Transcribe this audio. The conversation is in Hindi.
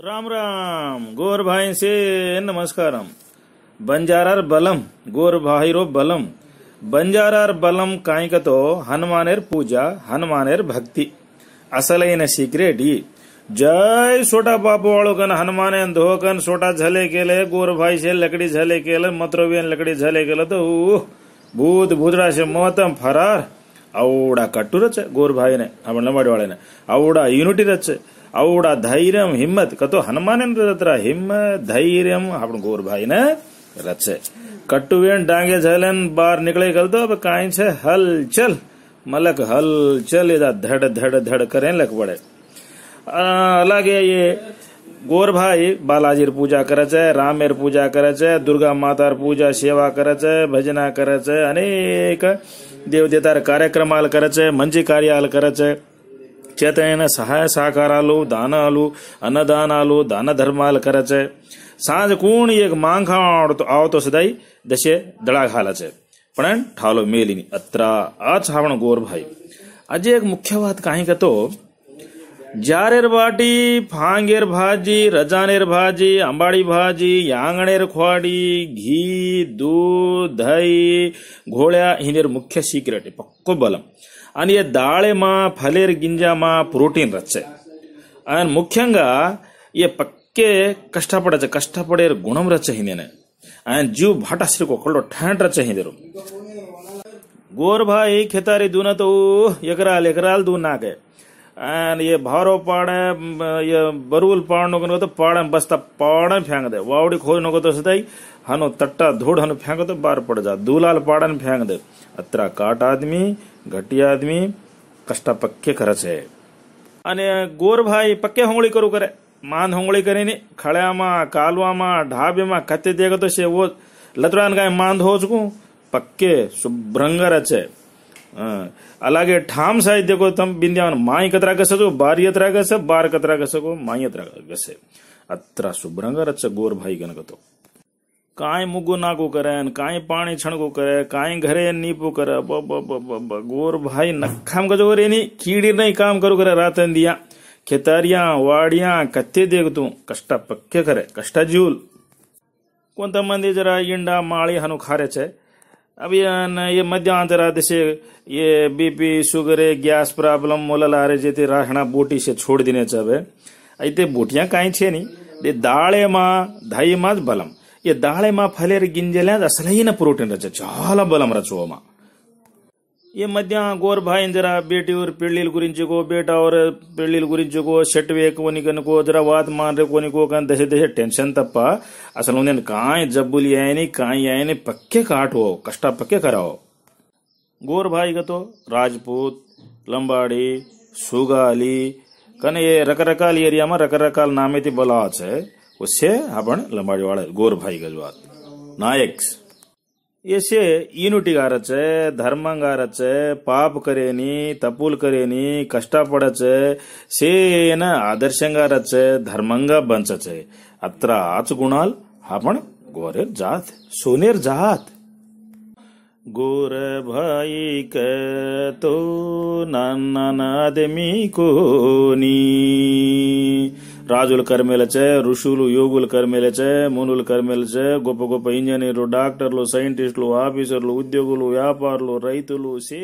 राम राम गोर भाई से नमस्कार बंजारार बलम गोर भाईरो बलम బంజారార్ బలం కాయికతో హనుమానేర్ పూజ హనుమానేర్ భక్తి అసలైన సీక్రెట్ ఈ జై సోటా పాప వాడు కన్ హనుమానే ధోకన్ సోటా झले केले गोर भाई से लकड़ी झले केले मत्रोवियन लकड़ी झले केले तो भूत भूतड़ा से मोहतम फरार औड़ा कट्टू रचे गोर भाई ने अपन वाले ने अवड़ा यूनिटी रच अवड़ा धैर्य हिम्मत कतो हनुमान தத்ர धैर्य தைரியம் गोर भाई ने रचे कट्टुवेन डांगे झलन बार निकले गल तो अब काई हल चल मलक हल चल इधर धड़ धड़ धड़ करें लग पड़े अलग है ये गोर भाई बालाजी पूजा करे छे रामेर पूजा करे छे दुर्गा माता पूजा सेवा करे छे भजना करे छे अनेक देवदेतार कार्यक्रमाल करे छे मंजी कार्याल करे छे చేతనైన సహాయ సహకారాలు దానాలు అన్నదానాలు దాన ధర్మాలు కరచే સાંજકૂણ એક માંખા આવતો સદાય દશે દળા ખાલા છે પણ ઠાલો મેલીની અત્રા આ છાવણ ગોરભાઈ આજે એક મુખ્ય વાત કાંઈક હતો जारेर बाटी फांगेर भाजी रजानेर भाजी अंबाड़ी भाजी यांगनेर खोड़ी घी दूध दही घोड़ा हिनेर मुख्य सीक्रेट है पक्को बलम अन ये दाले मा फलेर गिंजा मा प्रोटीन रच्चे अन मुख्यंगा ये पक्के कष्टपड़े च कष्टपड़ेर गुणम रच्चे हिने ने अन जीव भटा सिर को कलो ठंड रच्चे हिने रो गोर भाई खेतारी दूना तो यकराल यकराल दूना के आणि हे भारो पाणे बरूल पाड नको नको पाडे बसता पाडे फेंक दे वावडी खोज नको तस ताई हनो तट्टा धूड हनो फेंक तो बार पड़ जा दूलाल पाडन फेंक दे अत्रा काट आदमी घटिया आदमी કષ્ટા પક્કે કરે છે અને ગોરભાઈ પક્કે હોંગળી કરું કરે માન હોંગળી કરીને ખળામાં કાલવામાં ઢાબીમાં કતે દેગતો છે એવો લતરાન કાંઈ માંદ હોવું પક્કે શુભ્રંગ રચે అలాగే ఠామ్ సాహిత్య కోసం బింద్యామనం మాయి కత్రాకసదు బారి ఎత్రాకస బార్ కత్రాకసకు మాయి ఎత్రాకసే అత్ర శుభ్రంగా రచ్చ గోర్ భాయి గనకతో काय मुगो नाको करे काय पाणी छणको करे काय घरे नीपो करे गोर भाई नखाम गजो करे नी कीड़ी नहीं काम करो करे रात दिया खेतारिया वाड़िया कत्ते देख तू कष्टा पक्के करे कष्ट जूल को मंदिर जरा इंडा माळी हनु खारेचे अब ये ये मध्यांतरादि से ये बीपी शुगरे ग्यास प्राब्लम ಮೊದಲಾರೆ જેથી રાખણા બોટી છે છોડી દીને ચાવે అయితే బూటియా కాయి చేని దే దాళేమా ధైమా బలం ఈ దాళేమా ఫలేరు గింజలే అసలైన ప్రోటీన్ రచ చాలా బలం రచువమా ఈ మధ్య గోర్భా జరా బేటి ఊరు పెళ్ళిళ్ళ గురించికో బేట ఊరు పెళ్ళిళ్ళ గురించికో షర్ట్ వేయకోనికనుకో జర వాత మారేకోనికో కానీ దశ దశ టెన్షన్ తప్ప అసలు నేను కాయ జబ్బులు అయ్యాయని కాయ అయ్యాయని పక్కే కాటువో కష్ట పక్కే కరావో గోర్భాయిగతో రాజ్పూత్ లంబాడి సుగాలి కానీ ఏ రకరకాల ఏరియామా రకరకాల నామైతే బలవచ్చు వచ్చే అప్పుడు లంబాడి వాడ గోర్భాయిగ నాయక్స్ से ईनुटी गारच धर्म गारच पाप करेनी, तपूल करेनी कष्ट पडच सेन धर्मंगा बंचचे अत्र आच गुणाल आपण सोनेर जात गोर भाई तो नादे मी कोनी రాజుల కర్మేలచే ఋషులు యోగుల కర్మేలచే మునుల కర్మేలచే గొప్ప గొప్ప ఇంజనీర్లు డాక్టర్లు సైంటిస్టులు ఆఫీసర్లు ఉద్యోగులు వ్యాపారులు రైతులు సే